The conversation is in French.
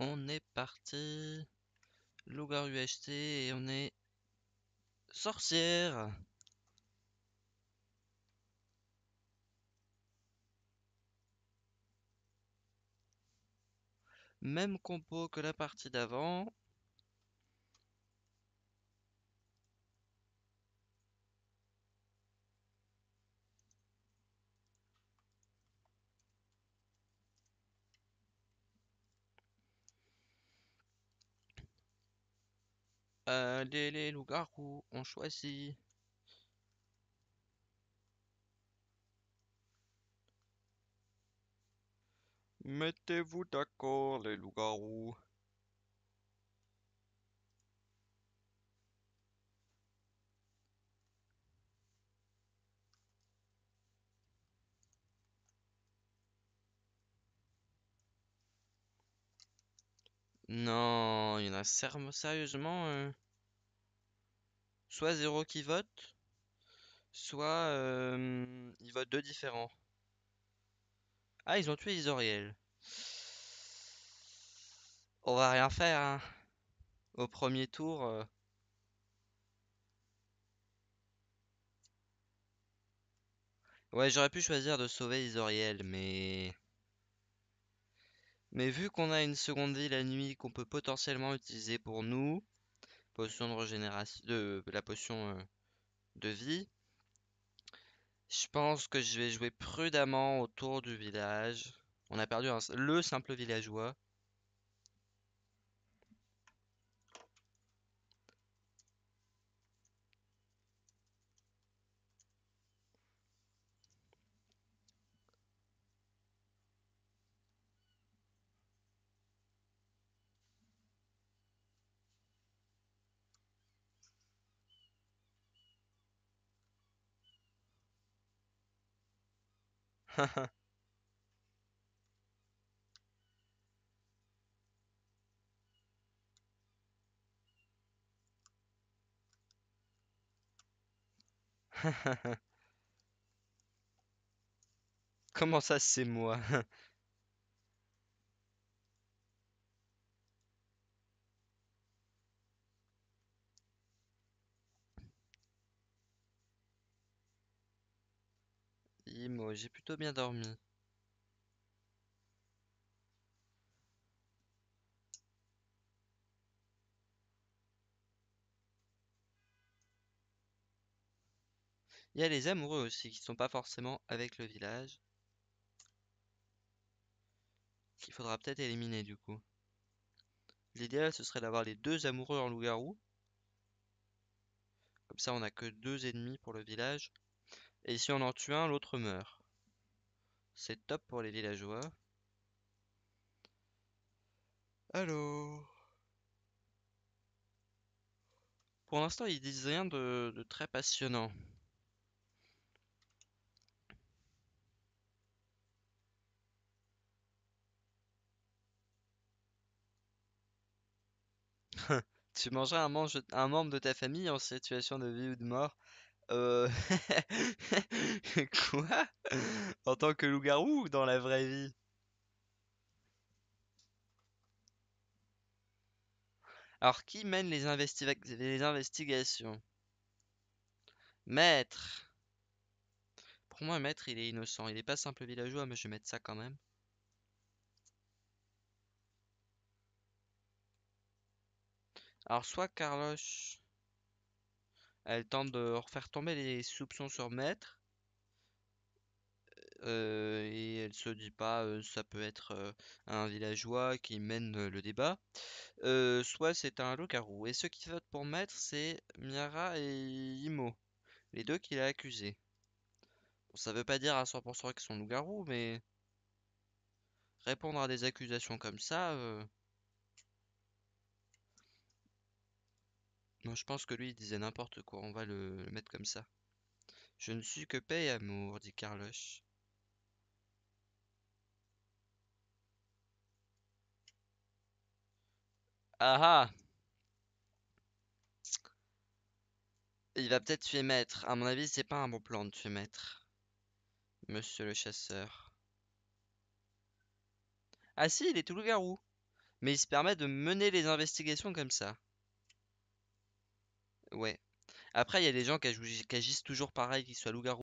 on est parti. Logar UHT et on est sorcière. Même compo que la partie d'avant. Euh, les, les loups-garous ont choisi Mettez-vous d'accord les loups-garous Non, il y en a sérieusement euh, soit zéro qui vote, soit euh, ils votent deux différents. Ah, ils ont tué Isoriel. On va rien faire. Hein. Au premier tour. Euh. Ouais, j'aurais pu choisir de sauver Isoriel, mais... Mais vu qu'on a une seconde vie la nuit qu'on peut potentiellement utiliser pour nous, potion de régénération, de, la potion euh, de vie, je pense que je vais jouer prudemment autour du village. On a perdu le simple villageois. Comment ça, c'est moi? j'ai plutôt bien dormi. Il y a les amoureux aussi qui sont pas forcément avec le village. Qu'il faudra peut-être éliminer du coup. L'idéal ce serait d'avoir les deux amoureux en loup-garou. Comme ça on a que deux ennemis pour le village. Et si on en tue un, l'autre meurt. C'est top pour les villageois. Allô Pour l'instant, ils disent rien de, très passionnant. tu mangeras un, un membre de ta famille en situation de vie ou de mort euh, quoi En tant que loup-garou dans la vraie vie Alors, qui mène les, les investigations Maître Pour moi, Maître, il est innocent. Il n'est pas simple villageois, mais je vais mettre ça quand même. Alors, soit Carlos... Elle tente de refaire tomber les soupçons sur Maître. Euh, et elle se dit pas euh, ça peut être euh, un villageois qui mène le débat, soit c'est un loup-garou. Et ceux qui votent pour Maître, c'est Miara et Imo, les deux qu'il a accusés. Bon, ça veut pas dire à 100% qu'ils sont loup garous mais répondre à des accusations comme ça, Non, je pense que lui, il disait n'importe quoi. On va le, mettre comme ça. Je ne suis que paye, amour, dit Carloche. Ah ah Il va peut-être tuer maître. À mon avis, c'est pas un bon plan de se mettre, Monsieur le chasseur. Ah si, il est tout le garou. Mais il se permet de mener les investigations comme ça ouais. Après, il y a des gens qui, agissent toujours pareil, qu'ils soient loup-garou